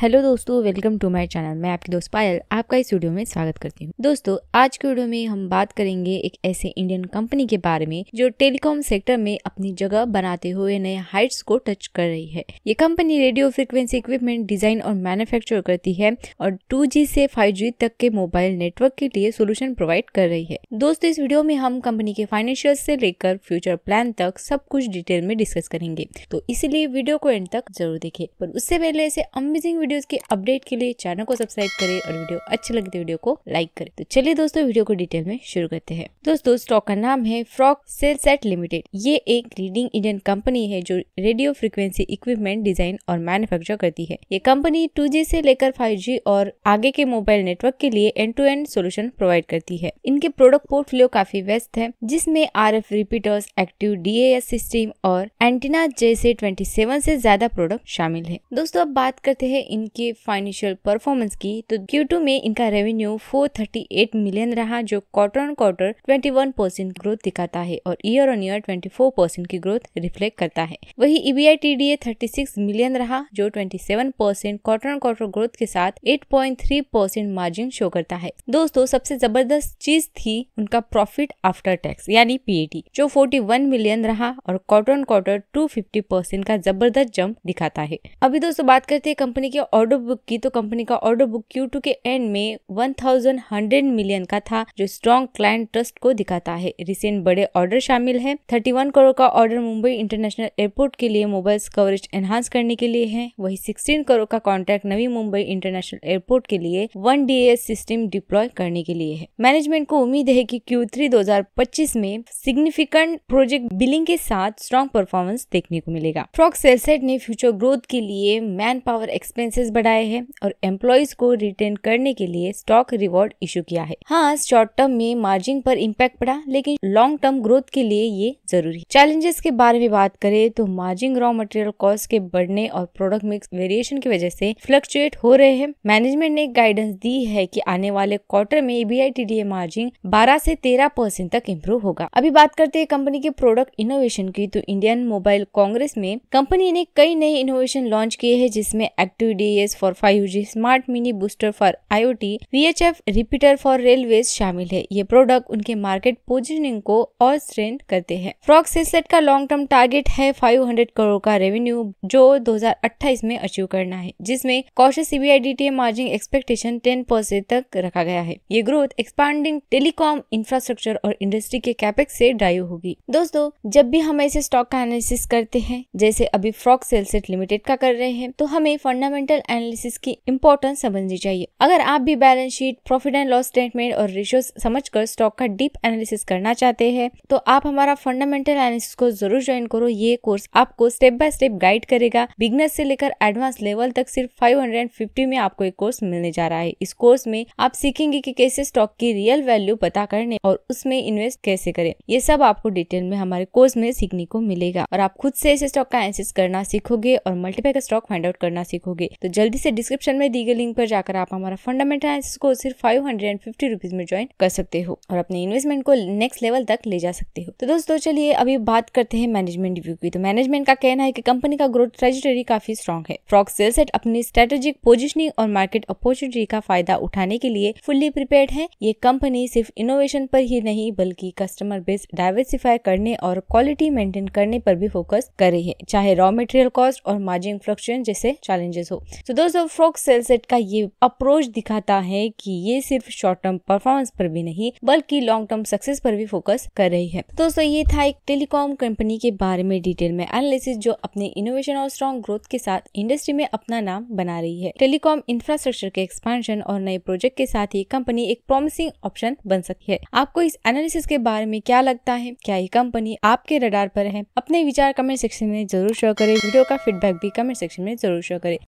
hello दोस्तों welcome to my channel मैं आपकी दोस्त पायल आपका इस वीडियो में स्वागत करती हूँ दोस्तों आज के वीडियो में हम बात करेंगे एक ऐसे इंडियन कंपनी के बारे में जो टेलीकॉम सेक्टर में अपनी जगह बनाते हुए नए हाइट्स को टच कर रही है ये company radio frequency equipment design और मैन्युफैक्चर करती है और टू से फाइव तक के मोबाइल नेटवर्क के लिए सोल्यूशन प्रोवाइड कर रही है दोस्तों इस वीडियो में हम कंपनी के फाइनेंशियल से लेकर फ्यूचर प्लान तक सब कुछ डिटेल में डिस्कस करेंगे तो इसलिए वीडियो को एंड तक जरूर देखे पर उससे पहले ऐसे अमेजिंग वीडियोस के अपडेट के लिए चैनल को सब्सक्राइब करें और वीडियो अच्छी लगे तो वीडियो को लाइक करें तो चलिए दोस्तों वीडियो को डिटेल में शुरू करते हैं दोस्तों स्टॉक का नाम है फ्रॉक सेल सेट लिमिटेड ये एक रीडिंग इंडियन कंपनी है जो रेडियो फ्रिक्वेंसी इक्विपमेंट डिजाइन और मैन्युफेक्चर करती है ये कंपनी टू से लेकर फाइव और आगे के मोबाइल नेटवर्क के लिए end to end solution provide करती है इनके प्रोडक्ट पोर्टफोलियो काफी व्यस्त है जिसमें R F repeaters active D system और एंटीना जैसे ट्वेंटी से ज्यादा प्रोडक्ट शामिल है दोस्तों अब बात करते हैं इनके फाइनेंशियल परफॉर्मेंस की तो Q2 में इनका रेवेन्यू 438 मिलियन रहा जो quarter on quarter 21 percent growth दिखाता है और ईयर ऑन ईयर 24 परसेंट की ग्रोथ रिफ्लेक्ट करता है वही EBITDA million रहा जो 27 percent quarter on quarter growth के साथ 8.3 परसेंट मार्जिन शो करता है दोस्तों सबसे जबरदस्त चीज थी उनका प्रॉफिट आफ्टर टैक्स यानी पीएटी जो 41 मिलियन रहा और क्वार्टर ऑन क्वार्टर 250 परसेंट का जबरदस्त जंप दिखाता है अभी दोस्तों बात करते हैं कंपनी के ऑर्डर बुक की तो कंपनी का ऑर्डर बुक टू के एंड में हंड्रेड मिलियन का था जो स्ट्रॉन्ग क्लाइंट ट्रस्ट को दिखाता है रिसेंट बड़े ऑर्डर शामिल है वन करोड़ का ऑर्डर मुंबई इंटरनेशनल एयरपोर्ट के लिए मोबाइल कवरेज एनहांस करने के लिए है वही सिक्सटीन करोड़ का contract Navi Mumbai international airport के लिए वन डी सिस्टम डिप्लॉय करने के लिए है मैनेजमेंट को उम्मीद है की क्यू थ्री में सिग्निफिकेंट प्रोजेक्ट बिलिंग के साथ स्ट्रॉन्ग परफॉर्मेंस देखने को मिलेगा फ्रॉक सेलसेट ने फ्यूचर ग्रोथ के लिए मैन पावर एक्सपेंस प्राइसेस बढ़ाए हैं और एम्प्लॉयज को रिटेन करने के लिए स्टॉक रिवॉर्ड इशू किया है हाँ शॉर्ट टर्म में मार्जिन पर इम्पैक्ट पड़ा लेकिन लॉन्ग टर्म ग्रोथ के लिए ये जरूरी चैलेंजेस के बारे में बात करें तो मार्जिन रॉ मटेरियल कॉस्ट के बढ़ने और प्रोडक्ट मिक्स वेरिएशन की वजह से फ्लक्चुएट हो रहे हैं मैनेजमेंट ने गाइडेंस दी है की आने वाले क्वार्टर में बी मार्जिन बारह ऐसी तेरह परसेंट तक इम्प्रूव होगा अभी बात करते हैं कंपनी के प्रोडक्ट इनोवेशन की तो इंडियन मोबाइल कांग्रेस में कंपनी ने कई नए इनोवेशन लॉन्च किए हैं जिसमें active VDS for 5G, smart mini booster for H F repeater for railway शामिल है ये प्रोडक्ट उनके मार्केट पोजिशनिंग को और स्ट्रेंड करते हैं फ्रॉक सेट का लॉन्ग टर्म टारगेट है 500 करोड़ का रेवेन्यू जो 2028 में अचीव करना है जिसमें कौशल सीबीआई मार्जिन एक्सपेक्टेशन 10 परसेंट तक रखा गया है ये ग्रोथ एक्सपांडिंग टेलीकॉम इंफ्रास्ट्रक्चर और इंडस्ट्री के कैपेक्स से ड्राइव होगी दोस्तों जब भी हम ऐसे स्टॉक का एनालिसिस करते हैं जैसे अभी फ्रॉक सेलसेट लिमिटेड का कर रहे हैं तो हमें फंडामेंटल फंडामेंटल एनालिसिस की इम्पोर्टेंस समझनी चाहिए अगर आप भी balance sheet profit and loss statement और रेशियो समझ कर स्टॉक का डीप एनालिसिस करना चाहते हैं तो आप हमारा फंडामेंटल एनालिसिस को जरूर ज्वाइन करो ये कोर्स आपको स्टेप बाय स्टेप गाइड करेगा बिगनर से लेकर एडवांस लेवल तक सिर्फ फाइव में आपको एक कोर्स मिलने जा रहा है इस कोर्स में आप सीखेंगे की कैसे स्टॉक की रियल वैल्यू पता करने और उसमें इन्वेस्ट कैसे करें ये सब आपको डिटेल में हमारे कोर्स में सीखने को मिलेगा और आप खुद से ऐसे स्टॉक का एनालिसिस करना सीखोगे और का स्टॉक फाइंड आउट करना सीखोगे तो जल्दी से डिस्क्रिप्शन में दी गई लिंक पर जाकर आप हमारा फंडामेंटल एनालिसिस को सिर्फ five hundred and fifty rupees में ज्वाइन कर सकते हो और अपने इन्वेस्टमेंट को नेक्स्ट लेवल तक ले जा सकते हो तो दोस्तों चलिए अभी बात करते हैं मैनेजमेंट रिव्यू की तो मैनेजमेंट का कहना है की कंपनी का ग्रोथ ट्रेजिटरी काफी स्ट्रॉन्ग है फ्रॉक सेलसेट अपनी स्ट्रेटेजिक पोजिशनिंग और मार्केट अपॉर्चुनिटी का फायदा उठाने के लिए फुल्ली प्रिपेयर है ये कंपनी सिर्फ इनोवेशन पर ही नहीं बल्कि कस्टमर बेस डाइवर्सिफाई करने और क्वालिटी मेंटेन करने पर भी फोकस कर रही है चाहे रॉ मटेरियल कॉस्ट और मार्जिन फ्लक्चुएशन जैसे चैलेंजेस हो तो दोस्तों फ्रॉक सेलसेट का ये अप्रोच दिखाता है कि ये सिर्फ शॉर्ट टर्म परफॉर्मेंस पर भी नहीं बल्कि लॉन्ग टर्म सक्सेस पर भी फोकस कर रही है दोस्तों ये था एक टेलीकॉम कंपनी के बारे में डिटेल में एनालिसिस जो अपने इनोवेशन और स्ट्रॉन्ग ग्रोथ के साथ इंडस्ट्री में अपना नाम बना रही है टेलीकॉम इंफ्रास्ट्रक्चर के एक्सपांशन और नए प्रोजेक्ट के साथ ही कंपनी एक प्रोमिसिंग ऑप्शन बन सकती है आपको इस एनालिसिस के बारे में क्या लगता है क्या ये कंपनी आपके रडार पर है अपने विचार कमेंट सेक्शन में जरूर शेयर करें वीडियो का फीडबैक भी कमेंट सेक्शन में जरूर शेयर करें